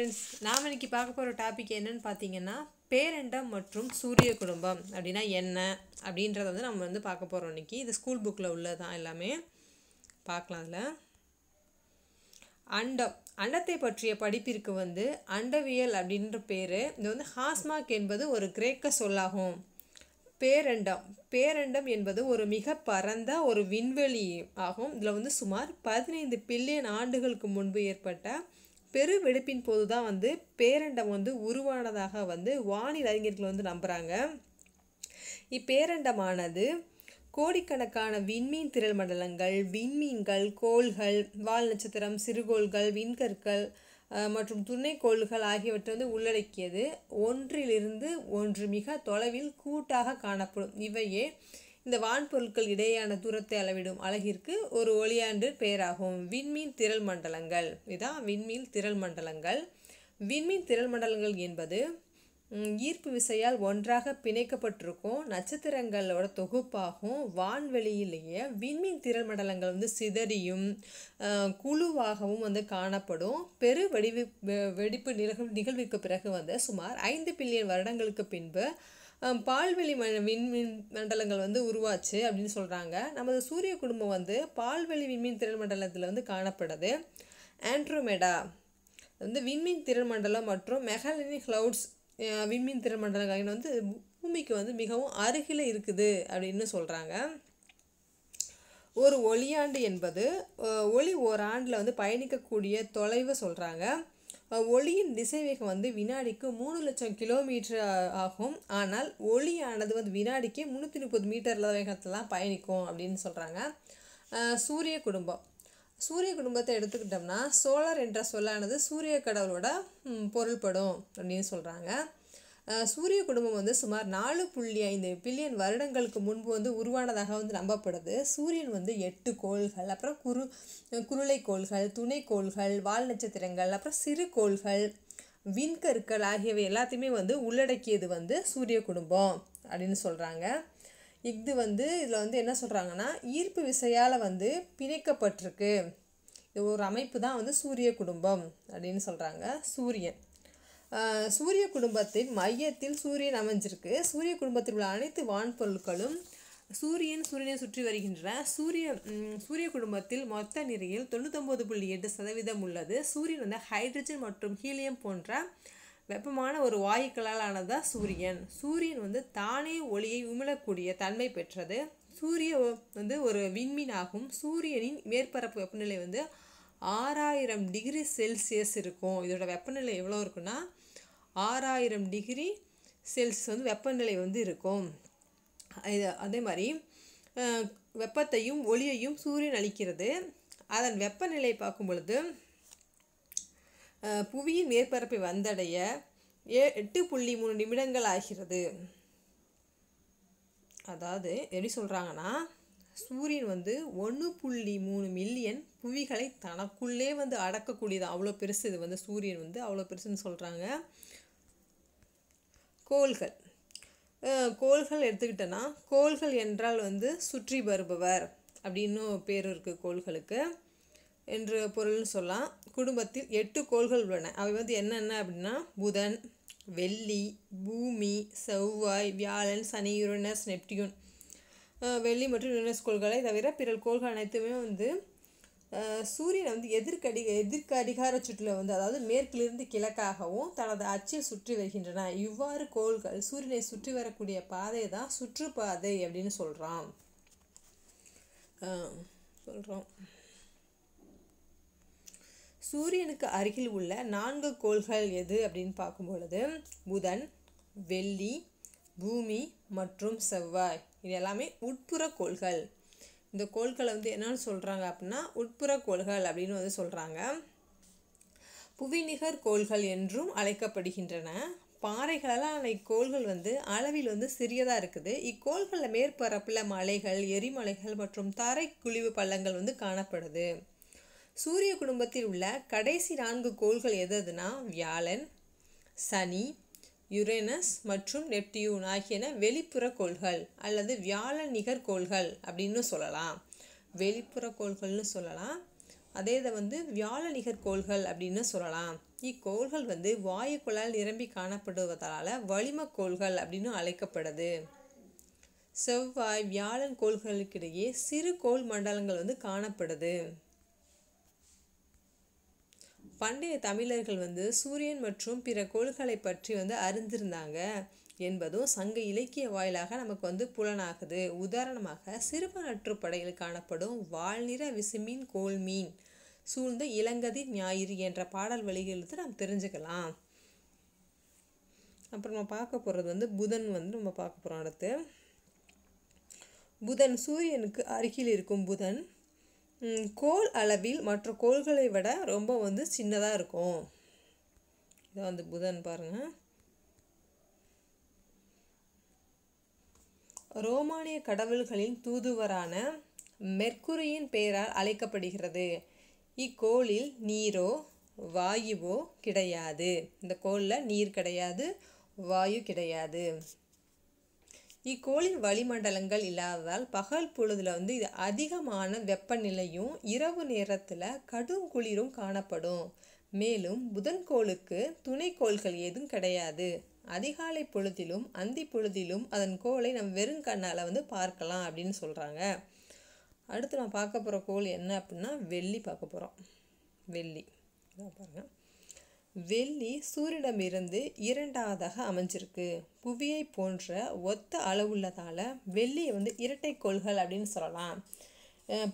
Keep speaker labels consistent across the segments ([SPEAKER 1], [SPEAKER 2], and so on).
[SPEAKER 1] friends நாம் இன்னைக்கு பார்க்க போகிற டாபிக் என்னன்னு பார்த்தீங்கன்னா பேரண்டம் மற்றும் சூரிய குடும்பம் அப்படின்னா என்ன அப்படின்றத வந்து நம்ம வந்து பார்க்க போகிறோம் இன்றைக்கி இது ஸ்கூல் புக்கில் உள்ளதான் எல்லாமே பார்க்கலாம் அதில் அண்டம் அண்டத்தை பற்றிய படிப்பிற்கு வந்து அண்டவியல் அப்படின்ற பேர் இது வந்து ஹாஸ்மாக் என்பது ஒரு கிரேக்க சொல்லாகும் பேரண்டம் பேரண்டம் என்பது ஒரு மிக பரந்த ஒரு விண்வெளி ஆகும் இதில் வந்து சுமார் பதினைந்து பில்லியன் ஆண்டுகளுக்கு முன்பு ஏற்பட்ட வெடிப்பின் போது தான் வந்து பேரண்டம் வந்து உருவானதாக வந்து வானில் அறிஞர்கள் வந்து நம்புகிறாங்க இப்பேரண்டமானது கோடிக்கணக்கான விண்மீன் திரள் மண்டலங்கள் விண்மீன்கள் கோள்கள் வால் நட்சத்திரம் சிறுகோள்கள் விண்கற்கள் மற்றும் துணைக்கோள்கள் ஆகியவற்றை வந்து உள்ளடக்கியது ஒன்றிலிருந்து ஒன்று மிக தொலைவில் கூட்டாக காணப்படும் இவையே இந்த வான்பொருட்கள் இடையேயான தூரத்தை அளவிடும் அழகிற்கு ஒரு ஒளியாண்டு பெயராகும் விண்மீன் திரள் மண்டலங்கள் இதுதான் விண்மீன் திரள் மண்டலங்கள் விண்மீன் திரள் மண்டலங்கள் என்பது ஈர்ப்பு விசையால் ஒன்றாக பிணைக்கப்பட்டிருக்கும் நட்சத்திரங்களோட தொகுப்பாகவும் வான்வெளியிலேயே விண்மீன் திரள் மண்டலங்கள் வந்து சிதறியும் குழுவாகவும் வந்து காணப்படும் பெரு வெடிவு வெடிப்பு நிகழ்வு நிகழ்வுக்கு பிறகு வந்து சுமார் ஐந்து பில்லியன் வருடங்களுக்கு பின்பு பால்வெளி விண்மீன் மண்டலங்கள் வந்து உருவாச்சு அப்படின்னு சொல்கிறாங்க நமது சூரிய குடும்பம் வந்து பால்வெளி விண்மீன் திறன் மண்டலத்தில் வந்து காணப்படுது ஆண்ட்ரோமேடா வந்து விண்மீன் திறன் மண்டலம் மற்றும் மெகாலினி கிளவுட்ஸ் விண்மீன் திறன் மண்டலங்கள் வந்து பூமிக்கு வந்து மிகவும் அருகில் இருக்குது அப்படின்னு சொல்கிறாங்க ஒரு ஒளியாண்டு என்பது ஒளி ஓராண்டில் வந்து பயணிக்கக்கூடிய தொலைவை சொல்கிறாங்க ஒளியின் திசைவேகம் வந்து வினாடிக்கு மூணு லட்சம் கிலோமீட்டர் ஆகும் ஆனால் ஒளியானது வந்து வினாடிக்கு முந்நூற்றி முப்பது மீட்டரில் வேகத்தெல்லாம் பயணிக்கும் அப்படின்னு சொல்கிறாங்க சூரிய குடும்பம் சூரிய குடும்பத்தை எடுத்துக்கிட்டோம்னா சோலார் என்ற சொல்லானது சூரிய கடவுளோட பொருள்படும் அப்படின்னு சொல்கிறாங்க சூரிய குடும்பம் வந்து சுமார் நாலு புள்ளி ஐந்து பில்லியன் வருடங்களுக்கு முன்பு வந்து உருவானதாக வந்து நம்பப்படுது சூரியன் வந்து எட்டு கோள்கள் அப்புறம் குரு குருளை கோள்கள் துணை கோள்கள் வால் நட்சத்திரங்கள் அப்புறம் சிறு கோள்கள் விண்கற்கள் ஆகியவை எல்லாத்தையுமே வந்து உள்ளடக்கியது வந்து சூரிய குடும்பம் அப்படின்னு சொல்கிறாங்க இது வந்து இதில் வந்து என்ன சொல்கிறாங்கன்னா ஈர்ப்பு விசையால் வந்து பிணைக்கப்பட்டிருக்கு இது ஒரு அமைப்பு தான் வந்து சூரிய குடும்பம் அப்படின்னு சொல்கிறாங்க சூரியன் சூரிய குடும்பத்தின் மையத்தில் சூரியன் அமைஞ்சிருக்கு சூரிய குடும்பத்தில் உள்ள அனைத்து வான்பொருட்களும் சூரியன் சூரியனை சுற்றி வருகின்றன சூரிய சூரிய குடும்பத்தில் மொத்த நிறையில் தொண்ணூத்தொம்பது புள்ளி எட்டு சதவீதம் உள்ளது சூரியன் வந்து ஹைட்ரஜன் மற்றும் ஹீலியம் போன்ற வெப்பமான ஒரு வாயுக்களால் ஆனதுதான் சூரியன் சூரியன் வந்து தானே ஒளியை உமிழக்கூடிய தன்மை பெற்றது சூரிய வந்து ஒரு விண்மீன் ஆகும் சூரியனின் மேற்பரப்பு வெப்பநிலை வந்து ஆறாயிரம் டிகிரி செல்சியஸ் இருக்கும் இதோட வெப்பநிலை எவ்வளோ இருக்குன்னா ஆறாயிரம் டிகிரி செல்சியஸ் வந்து வெப்பநிலை வந்து இருக்கும் இது அதே மாதிரி வெப்பத்தையும் ஒளியையும் சூரியன் அளிக்கிறது அதன் வெப்பநிலை பார்க்கும் பொழுது புவியின் மேற்பரப்பை வந்தடைய ஏ எட்டு புள்ளி மூணு நிமிடங்கள் ஆகிறது அதாவது எப்படி சொல்கிறாங்கன்னா சூரியன் வந்து ஒன்று புள்ளி மூணு மில்லியன் புவிகளை தனக்குள்ளே வந்து அடக்கக்கூடியது அவ்வளோ பெருசு இது வந்து சூரியன் வந்து அவ்வளோ பெருசுன்னு சொல்கிறாங்க கோள்கள் கோள்கள் எடுத்துக்கிட்டோன்னா கோள்கள் என்றால் வந்து சுற்றி வருபவர் அப்படின்னு பேர் இருக்குது கோள்களுக்கு என்று பொருள்னு சொல்லலாம் குடும்பத்தில் எட்டு கோள்கள் உள்ளன அவை வந்து என்னென்ன அப்படின்னா புதன் வெள்ளி பூமி செவ்வாய் வியாழன் சனி யுரனஸ் நெப்டியூன் வெள்ளி மற்றும் யுரனஸ் கோள்களை தவிர பிற கோள்கள் அனைத்துமே வந்து சூரியனை வந்து எதிர்கடி எதிர்க்க அதிகார சுற்றில் வந்து அதாவது மேற்கிலிருந்து கிழக்காகவும் தனது அச்சை சுற்றி வருகின்றன இவ்வாறு கோள்கள் சூரியனை சுற்றி வரக்கூடிய பாதை தான் சுற்றுப்பாதை அப்படின்னு சொல்கிறான் சொல்கிறோம் சூரியனுக்கு அருகில் உள்ள நான்கு கோள்கள் எது அப்படின்னு பார்க்கும் பொழுது புதன் வெள்ளி பூமி மற்றும் செவ்வாய் இது எல்லாமே உட்புற கோள்கள் இந்த கோள்களை வந்து என்னென்னு சொல்கிறாங்க அப்படின்னா உட்புற கோள்கள் அப்படின்னு வந்து சொல்கிறாங்க புவிநிகர் கோள்கள் என்றும் அழைக்கப்படுகின்றன பாறைகளால் இக்கோள்கள் வந்து அளவில் வந்து சிறியதாக இருக்குது இக்கோள்களில் மேற்பரப்பில் மலைகள் எரிமலைகள் மற்றும் தரை குழிவு பள்ளங்கள் வந்து காணப்படுது சூரிய குடும்பத்தில் உள்ள கடைசி நான்கு கோள்கள் எதுனா வியாழன் சனி யுரேனஸ் மற்றும் நெப்டியூன் ஆகியன வெளிப்புற கோள்கள் அல்லது வியாழ நிகர்கோள்கள் அப்படின்னு சொல்லலாம் வெளிப்புற கோள்கள்னு சொல்லலாம் அதே இதை வந்து வியாழ நிகர்கோள்கள் அப்படின்னு சொல்லலாம் இக்கோள்கள் வந்து வாயுக்குளால் நிரம்பி காணப்படுவதால் கோள்கள் அப்படின்னு அழைக்கப்படுது செவ்வாய் வியாழன் கோள்களுக்கிடையே சிறு கோள் மண்டலங்கள் வந்து காணப்படுது பண்டைய தமிழர்கள் வந்து சூரியன் மற்றும் பிற கோள்களை பற்றி வந்து அறிந்திருந்தாங்க என்பதும் சங்க இலக்கிய வாயிலாக நமக்கு வந்து புலனாகுது உதாரணமாக சிறுப நற்றுப்படையில் காணப்படும் வாழ்நிற விசுமீன் கோல் மீன் சூழ்ந்த இளங்கதி ஞாயிறு என்ற பாடல் வழிகளுக்கு நாம் தெரிஞ்சுக்கலாம் அப்புறம் நம்ம பார்க்க போகிறது வந்து புதன் வந்து நம்ம பார்க்க போகிறோம் அடுத்து புதன் சூரியனுக்கு அருகில் இருக்கும் புதன் கோல் அளவில் மற்ற கோள்களை விட ரொம்ப வந்து சின்னதாக இருக்கும் இதான் வந்து புதன் பாருங்கள் ரோமானிய கடவுள்களின் தூதுவரான மெர்குரியின் பெயரால் அழைக்கப்படுகிறது இக்கோளில் நீரோ வாயுவோ கிடையாது இந்த கோளில் நீர் கிடையாது வாயு கிடையாது இக்கோளின் வளிமண்டலங்கள் இல்லாததால் பகல் பொழுதில் வந்து இது அதிகமான வெப்பநிலையும் இரவு நேரத்தில் கடும் குளிரும் காணப்படும் மேலும் புதன்கோளுக்கு கோள்கள் ஏதும் கிடையாது அதிகாலை பொழுதிலும் அந்தி பொழுதிலும் அதன் கோளை நம் வெறும் கண்ணால் வந்து பார்க்கலாம் அப்படின்னு சொல்கிறாங்க அடுத்து நான் பார்க்க போகிற கோள் என்ன அப்படின்னா வெள்ளி பார்க்க போகிறோம் வெள்ளி பாருங்கள் வெள்ளி சூரியனிடமிருந்து இரண்டாவதாக அமைஞ்சிருக்கு புவியை போன்ற ஒத்த அளவுள்ளதால் வெள்ளியை வந்து இரட்டை கோள்கள் அப்படின்னு சொல்லலாம்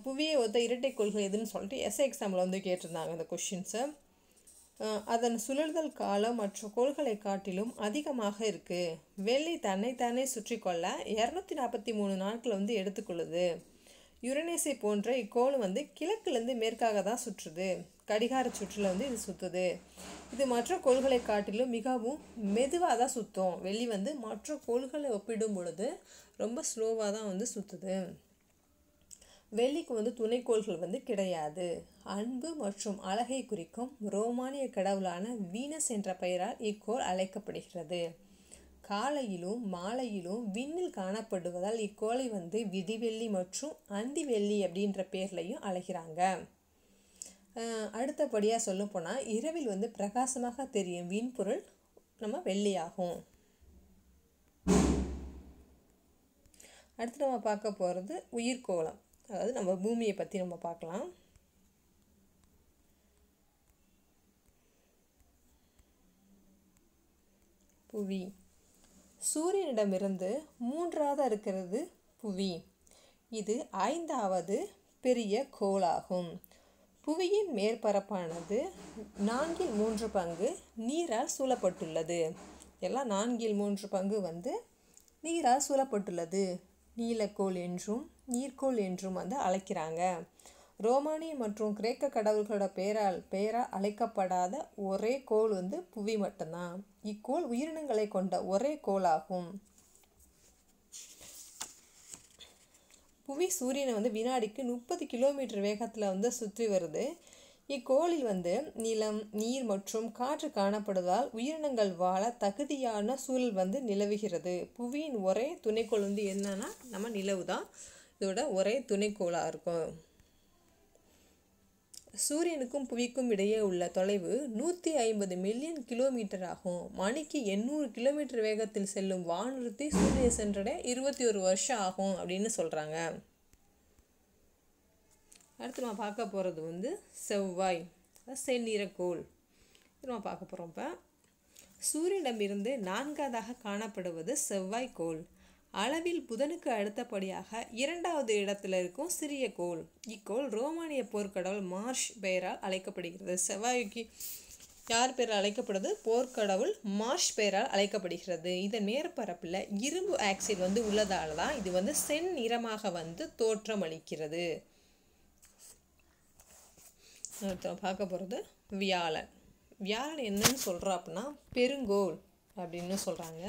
[SPEAKER 1] புவியை ஒத்த இரட்டை கொள்கள் எதுன்னு சொல்லிட்டு எஸ் எக்ஸாமில் வந்து கேட்டிருந்தாங்க அந்த கொஷின்ஸை அதன் சுழல்தல் காலம் மற்ற கோள்களை காட்டிலும் அதிகமாக இருக்குது வெள்ளி தன்னைத்தானே சுற்றி கொள்ள இரநூத்தி நாற்பத்தி மூணு நாட்கள் வந்து எடுத்துக்கொள்ளுது யுரனேசை போன்ற இக்கோள் வந்து கிழக்குலேருந்து மேற்காக தான் சுற்றுது கடிகார சுற்றில் வந்து இது சுற்றுது இது மற்ற கோள்களை காட்டிலும் மிகவும் மெதுவாக தான் சுற்றும் வெள்ளி வந்து மற்ற கோள்களை ஒப்பிடும் பொழுது ரொம்ப ஸ்லோவாக தான் வந்து சுற்றுது வெள்ளிக்கு வந்து துணைக்கோள்கள் வந்து கிடையாது அன்பு மற்றும் அழகை குறிக்கும் ரோமானிய கடவுளான வீனஸ் என்ற பெயரால் இக்கோள் அழைக்கப்படுகிறது காலையிலும் மாலையிலும் விண்ணில் காணப்படுவதால் இக்கோளை வந்து விதிவெள்ளி மற்றும் அந்திவெள்ளி அப்படின்ற பேர்லையும் அழைகிறாங்க அடுத்தபடியாக சொல்லப்போனால் இரவில் வந்து பிரகாசமாக தெரியும் வீண்பொருள் நம்ம வெள்ளியாகும் அடுத்து நம்ம பார்க்க போகிறது உயிர்கோளம் அதாவது நம்ம பூமியை பற்றி நம்ம பார்க்கலாம் புவி சூரியனிடமிருந்து மூன்றாவது இருக்கிறது புவி இது ஐந்தாவது பெரிய கோளாகும் புவியின் மேற்பரப்பானது நான்கில் மூன்று பங்கு நீரால் சூழப்பட்டுள்ளது எல்லாம் நான்கில் மூன்று பங்கு வந்து நீரால் சூழப்பட்டுள்ளது நீலக்கோள் என்றும் நீர்க்கோள் என்றும் வந்து அழைக்கிறாங்க ரோமானிய மற்றும் கிரேக்க கடவுள்களோட பெயரால் பெயரால் அழைக்கப்படாத ஒரே கோள் வந்து புவி மட்டும்தான் இக்கோள் உயிரினங்களை கொண்ட ஒரே கோளாகும் புவி சூரியனை வந்து வினாடிக்கு முப்பது கிலோமீட்டர் வேகத்தில் வந்து சுற்றி வருது இக்கோளில் வந்து நிலம் நீர் மற்றும் காற்று காணப்படுவதால் உயிரினங்கள் வாழ தகுதியான சூழல் வந்து நிலவுகிறது புவியின் ஒரே துணைக்கோள் வந்து என்னன்னா நம்ம நிலவு தான் இதோட ஒரே துணைக்கோளாக இருக்கும் சூரியனுக்கும் புவிக்கும் இடையே உள்ள தொலைவு நூற்றி ஐம்பது மில்லியன் கிலோமீட்டர் ஆகும் மணிக்கு எண்ணூறு கிலோமீட்டர் வேகத்தில் செல்லும் வானூர்த்தி சூரிய சென்றடைய இருபத்தி ஒரு வருஷம் ஆகும் அப்படின்னு சொல்கிறாங்க அடுத்து நம்ம பார்க்க போகிறது வந்து செவ்வாய் செந்நிறக்கோள் நம்ம பார்க்க போகிறோம் இப்போ சூரியனிடமிருந்து நான்காவதாக காணப்படுவது செவ்வாய்க்கோள் அளவில் புதனுக்கு அடுத்தபடியாக இரண்டாவது இடத்துல இருக்கும் சிறிய கோள் இக்கோள் ரோமானிய போர்க்கடவுள் மார்ஷ் பெயரால் அழைக்கப்படுகிறது செவ்வாய்க்கு யார் பெயரால் அழைக்கப்படுது போர்க்கடவுள் மார்ஷ் பெயரால் அழைக்கப்படுகிறது இதன் மேற்பரப்பில் இரும்பு ஆக்சைடு வந்து உள்ளதால தான் இது வந்து சென் நிறமாக வந்து தோற்றம் அளிக்கிறது பார்க்க போகிறது வியாழன் வியாழன் என்னன்னு சொல்கிறோம் அப்படின்னா பெருங்கோல் அப்படின்னு சொல்கிறாங்க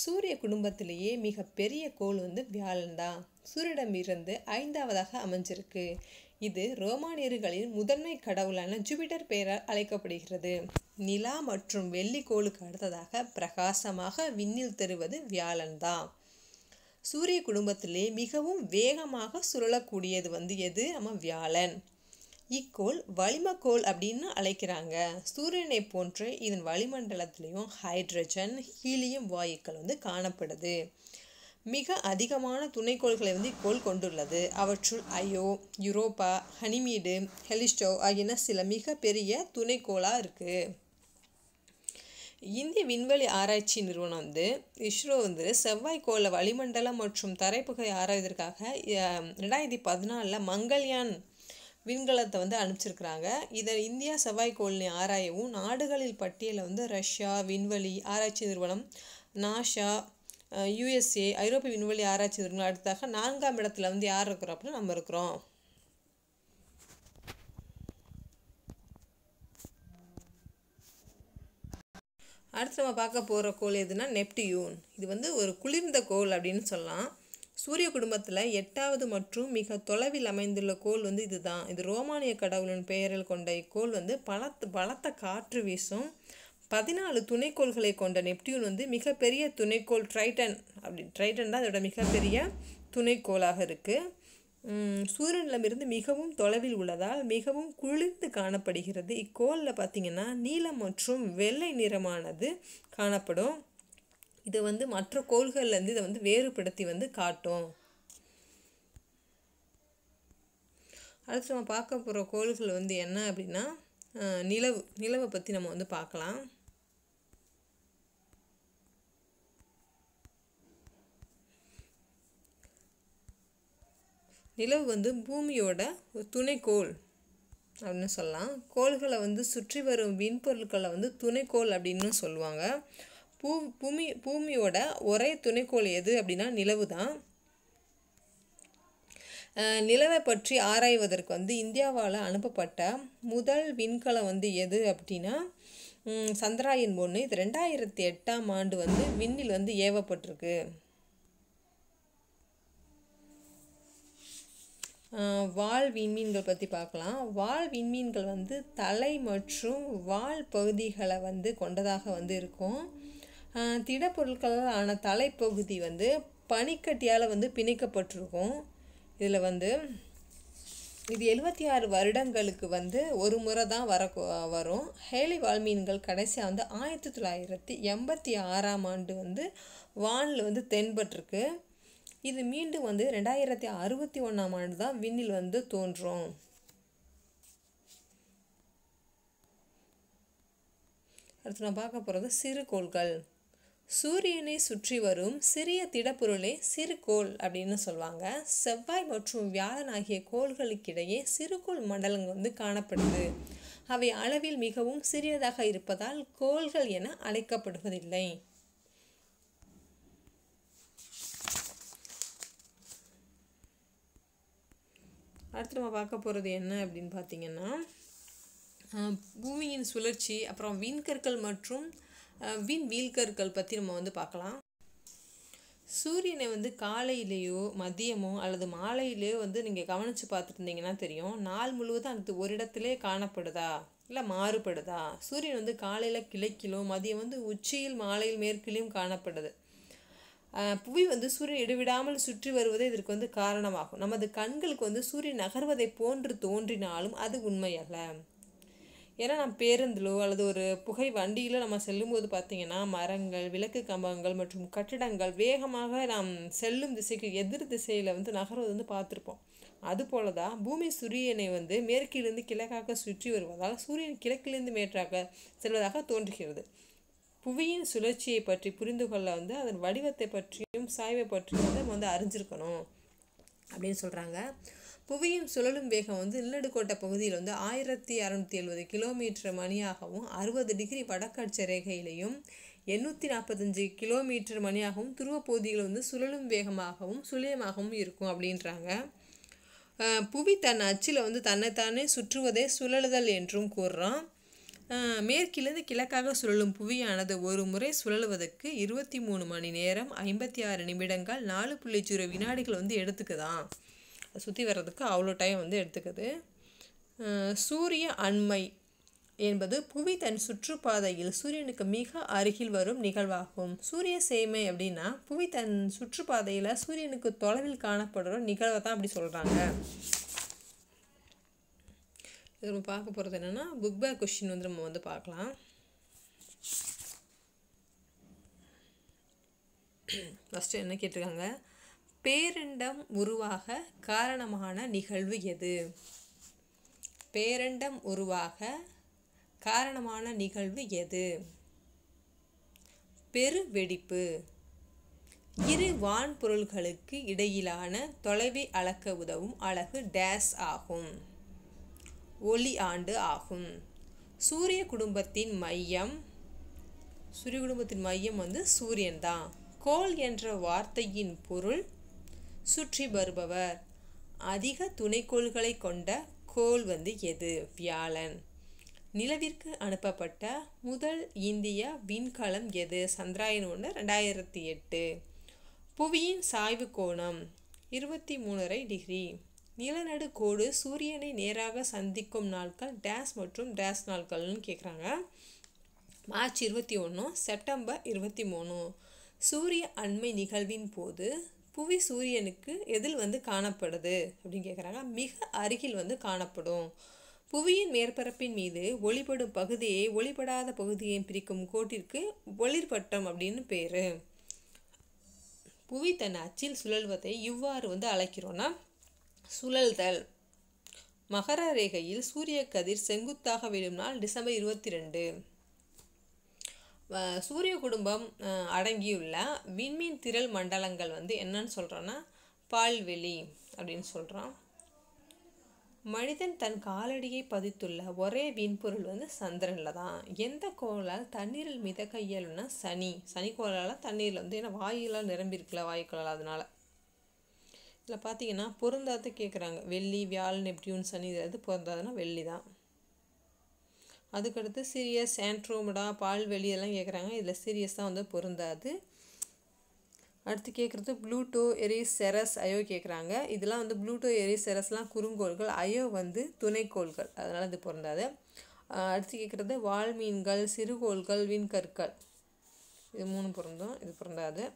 [SPEAKER 1] சூரிய குடும்பத்திலேயே மிக பெரிய கோள் வந்து வியாழன் தான் சூரியடம் இருந்து ஐந்தாவதாக அமைஞ்சிருக்கு இது ரோமானியர்களின் முதன்மை கடவுளான ஜூபிட்டர் பெயரால் அழைக்கப்படுகிறது நிலா மற்றும் வெள்ளி கோளுக்கு அடுத்ததாக பிரகாசமாக விண்ணில் தருவது வியாழன் தான் சூரிய குடும்பத்திலே மிகவும் வேகமாக சுழலக்கூடியது வந்து எது நம்ம வியாழன் இக்கோள் வளிமக்கோள் அப்படின்னு அழைக்கிறாங்க சூரியனை போன்று இதன் வளிமண்டலத்திலையும் ஹைட்ரஜன் ஹீலியம் வாயுக்கள் வந்து காணப்படுது மிக அதிகமான துணைக்கோள்களை வந்து இக்கோள் கொண்டுள்ளது அவற்றுள் ஐயோ யூரோப்பா ஹனிமீடு ஹெலிஸ்டோ ஆகியன சில மிகப்பெரிய துணைக்கோளாக இருக்குது இந்திய விண்வெளி ஆராய்ச்சி நிறுவனம் வந்து இஸ்ரோ வந்து செவ்வாய்க்கோள வளிமண்டலம் மற்றும் தரைப்புகை ஆராய்வதற்காக ரெண்டாயிரத்தி பதினாலில் மங்கள்யான் விண்கலத்தை வந்து அனுப்பிச்சிருக்கிறாங்க இதை இந்தியா செவ்வாய் கோளினை ஆராயவும் நாடுகளில் பட்டியலில் வந்து ரஷ்யா விண்வெளி ஆராய்ச்சி நிறுவனம் நாஷா யுஎஸ்ஏ ஐரோப்பிய விண்வெளி ஆராய்ச்சி நிறுவனம் அடுத்தாக நான்காம் இடத்துல வந்து யார் இருக்கிறோம் அப்படின்னு நம்ம இருக்கிறோம் அடுத்து நம்ம பார்க்க போகிற கோள் எதுனா நெப்டியூன் இது வந்து ஒரு குளிர்ந்த கோள் அப்படின்னு சொல்லலாம் சூரிய குடும்பத்தில் எட்டாவது மற்றும் மிக தொலைவில் அமைந்துள்ள கோள் வந்து இதுதான் இது ரோமானிய கடவுளின் பெயரில் கொண்ட இக்கோள் வந்து பலத்து பலத்த காற்று வீசும் பதினாலு துணைக்கோள்களை கொண்ட நெப்டியூன் வந்து மிகப்பெரிய துணைக்கோள் ட்ரைட்டன் அப்படி ட்ரைட்டன் தான் அதோட மிகப்பெரிய துணைக்கோளாக இருக்குது சூரியனிடமிருந்து மிகவும் தொலைவில் உள்ளதால் மிகவும் குளிர்ந்து காணப்படுகிறது இக்கோளில் பார்த்திங்கன்னா நீலம் மற்றும் வெள்ளை நிறமானது காணப்படும் இதை வந்து மற்ற கோள்கள்லேருந்து இதை வந்து வேறுபடுத்தி வந்து காட்டும் அடுத்து நம்ம பார்க்க போகிற கோள்கள் வந்து என்ன அப்படின்னா நிலவு நிலவை பற்றி நம்ம வந்து பார்க்கலாம் நிலவு வந்து பூமியோட ஒரு துணைக்கோள் அப்படின்னு சொல்லலாம் கோள்களை வந்து சுற்றி வரும் விண்பொருட்களை வந்து துணைக்கோள் அப்படின்னு சொல்லுவாங்க பூ பூமி பூமியோட ஒரே துணைக்கோள் எது அப்படின்னா நிலவு தான் நிலவை பற்றி ஆராய்வதற்கு வந்து இந்தியாவால் அனுப்பப்பட்ட முதல் விண்கலம் வந்து எது அப்படின்னா சந்திராயன் ஒன்று இது ரெண்டாயிரத்தி எட்டாம் ஆண்டு வந்து விண்ணில் வந்து ஏவப்பட்டிருக்கு வால் விண்மீன்கள் பற்றி பார்க்கலாம் வால் விண்மீன்கள் வந்து தலை மற்றும் வால் பகுதிகளை வந்து கொண்டதாக வந்து இருக்கும் ஆன தலைப்பகுதி வந்து பனிக்கட்டியால் வந்து பிணைக்கப்பட்டிருக்கும் இதில் வந்து இது எழுபத்தி ஆறு வருடங்களுக்கு வந்து ஒரு முறை தான் வர வரும் ஹேலி வால்மீன்கள் கடைசியாக வந்து ஆயிரத்தி தொள்ளாயிரத்தி எண்பத்தி ஆறாம் ஆண்டு வந்து வானில் வந்து தென்பட்டிருக்கு இது மீண்டும் வந்து ரெண்டாயிரத்தி அறுபத்தி ஒன்றாம் ஆண்டு தான் விண்ணில் வந்து தோன்றும் அடுத்து நான் பார்க்க போகிறது சிறுகோள்கள் சூரியனை சுற்றி வரும் சிறிய திடப்பொருளே சிறுகோள் அப்படின்னு சொல்லுவாங்க செவ்வாய் மற்றும் வியாழன் ஆகிய கோள்களுக்கிடையே சிறுகோள் மண்டலங்கள் வந்து காணப்படுது அவை அளவில் மிகவும் சிறியதாக இருப்பதால் கோள்கள் என அழைக்கப்படுவதில்லை அடுத்து நம்ம பார்க்க போகிறது என்ன அப்படின்னு பார்த்தீங்கன்னா பூமியின் சுழற்சி அப்புறம் விண்கற்கள் மற்றும் விண் வீழ்கற்கள் பற்றி நம்ம வந்து பார்க்கலாம் சூரியனை வந்து காலையிலேயோ மதியமோ அல்லது மாலையிலேயோ வந்து நீங்கள் கவனித்து பார்த்துருந்தீங்கன்னா தெரியும் நாள் முழுவதும் அது ஒரு இடத்துலே காணப்படுதா இல்லை மாறுபடுதா சூரியன் வந்து காலையில் கிழக்கிலும் மதியம் வந்து உச்சியில் மாலையில் மேற்கிலும் காணப்படுது புவி வந்து சூரியன் இடுவிடாமல் சுற்றி வருவதே இதற்கு வந்து காரணமாகும் நமது கண்களுக்கு வந்து சூரியன் நகர்வதை போன்று தோன்றினாலும் அது உண்மையல்ல ஏன்னா நம்ம பேருந்திலோ அல்லது ஒரு புகை வண்டியிலோ நம்ம செல்லும்போது பார்த்திங்கன்னா மரங்கள் விளக்கு கம்பங்கள் மற்றும் கட்டிடங்கள் வேகமாக நாம் செல்லும் திசைக்கு எதிர் திசையில் வந்து நகர்வது வந்து பார்த்துருப்போம் அதுபோல தான் பூமி சூரியனை வந்து மேற்கிலிருந்து கிழக்காக சுற்றி வருவதால் சூரியன் கிழக்கிலிருந்து மேற்றாக செல்வதாக தோன்றுகிறது புவியின் சுழற்சியை பற்றி புரிந்து கொள்ள வந்து அதன் வடிவத்தை பற்றியும் சாய்வை பற்றியும் வந்து அறிஞ்சிருக்கணும் அப்படின்னு சொல்கிறாங்க புவியின் சுழலும் வேகம் வந்து நிலநடுக்கோட்ட பகுதியில் வந்து ஆயிரத்தி அறநூற்றி எழுபது கிலோமீட்டர் மணியாகவும் அறுபது டிகிரி வடக்கட்ச ரேகையிலையும் எண்ணூற்றி நாற்பத்தஞ்சு கிலோமீட்டர் மணியாகவும் துருவ பகுதிகள் வந்து சுழலும் வேகமாகவும் சுழியமாகவும் இருக்கும் அப்படின்றாங்க புவி தன் அச்சில் வந்து தன்னைத்தானே சுற்றுவதே சுழலுதல் என்றும் கூறுறோம் மேற்கிலிருந்து கிழக்காக சுழலும் புவியானது ஒரு முறை சுழலுவதற்கு இருபத்தி மூணு மணி நேரம் ஐம்பத்தி ஆறு நிமிடங்கள் நாலு புள்ளி ஜீரோ வினாடிகள் வந்து எடுத்துக்குதான் சுற்றி வர்றதுக்கு அவ்வளோ டைம் வந்து எடுத்துக்குது சூரிய அண்மை என்பது புவி தன் சுற்றுப்பாதையில் சூரியனுக்கு மிக அருகில் வரும் நிகழ்வாகும் சூரிய சேமை அப்படின்னா புவி தன் சுற்றுப்பாதையில் சூரியனுக்கு தொலைவில் காணப்படுற நிகழ்வை தான் அப்படி சொல்கிறாங்க நம்ம பார்க்க போகிறது என்னென்னா புக் பேக் கொஷின் வந்து நம்ம வந்து பார்க்கலாம் ஃபஸ்ட்டு என்ன கேட்டிருக்காங்க பேரண்டம் உருவாக காரணமான நிகழ்வு எது பேரண்டம் உருவாக காரணமான நிகழ்வு எது பெருவெடிப்பு இரு வான்பொருள்களுக்கு இடையிலான தொலைவை அளக்க உதவும் அலகு டேஸ் ஆகும் ஒளி ஆண்டு ஆகும் சூரிய குடும்பத்தின் மையம் சூரிய குடும்பத்தின் மையம் வந்து சூரியன் தான் கோல் என்ற வார்த்தையின் பொருள் சுற்றி வருபவர் அதிக துணைக்கோள்களை கொண்ட கோள் வந்து எது வியாழன் நிலவிற்கு அனுப்பப்பட்ட முதல் இந்திய விண்கலம் எது சந்திராயன் ஒன்று ரெண்டாயிரத்தி எட்டு புவியின் சாய்வு கோணம் இருபத்தி மூணரை டிகிரி நிலநடுக்கோடு சூரியனை நேராக சந்திக்கும் நாட்கள் டேஸ் மற்றும் டேஸ் நாட்கள்னு கேட்குறாங்க மார்ச் இருபத்தி ஒன்று செப்டம்பர் இருபத்தி மூணு சூரிய அண்மை நிகழ்வின் போது புவி சூரியனுக்கு எதில் வந்து காணப்படுது அப்படின்னு கேட்குறாங்க மிக அருகில் வந்து காணப்படும் புவியின் மேற்பரப்பின் மீது ஒளிபடும் பகுதியை ஒளிபடாத பகுதியை பிரிக்கும் கோட்டிற்கு ஒளிர்பட்டம் அப்படின்னு பேர் புவி தன் அச்சில் சுழல்வதை இவ்வாறு வந்து அழைக்கிறோன்னா சுழல்தல் மகர ரேகையில் சூரிய கதிர் செங்குத்தாக விழும் நாள் டிசம்பர் இருபத்தி ரெண்டு சூரிய குடும்பம் அடங்கியுள்ள விண்மீன் திரள் மண்டலங்கள் வந்து என்னன்னு சொல்கிறோன்னா பால்வெளி அப்படின்னு சொல்கிறோம் மனிதன் தன் காலடியை பதித்துள்ள ஒரே விண்பொருள் வந்து சந்திரனில் தான் எந்த கோளால் தண்ணீரில் மித இயலும்னா சனி சனி கோளால் தண்ணீரில் வந்து ஏன்னா வாயுலாம் நிரம்பியிருக்குல்ல வாயுக்கோளால் அதனால் இதில் பார்த்தீங்கன்னா பொருந்தாத கேட்குறாங்க வெள்ளி வியாழ் நெப்டியூன் சனி இது பொருந்தாதுன்னா வெள்ளி தான் அதுக்கடுத்து சீரியஸ் ஆண்ட்ரோமடா வெளியெல்லாம் கேட்குறாங்க இதில் தான் வந்து பொருந்தாது அடுத்து கேட்குறது ப்ளூட்டோ செரஸ் அயோ கேட்குறாங்க இதெல்லாம் வந்து ப்ளூட்டோ செரஸ்லாம் குறுங்கோள்கள் அயோ வந்து துணைக்கோள்கள் அதனால் இது பொருந்தாது அடுத்து கேட்குறது வால்மீன்கள் சிறுகோள்கள் விண்கற்கள் இது மூணு பொருந்தும் இது பொருந்தாது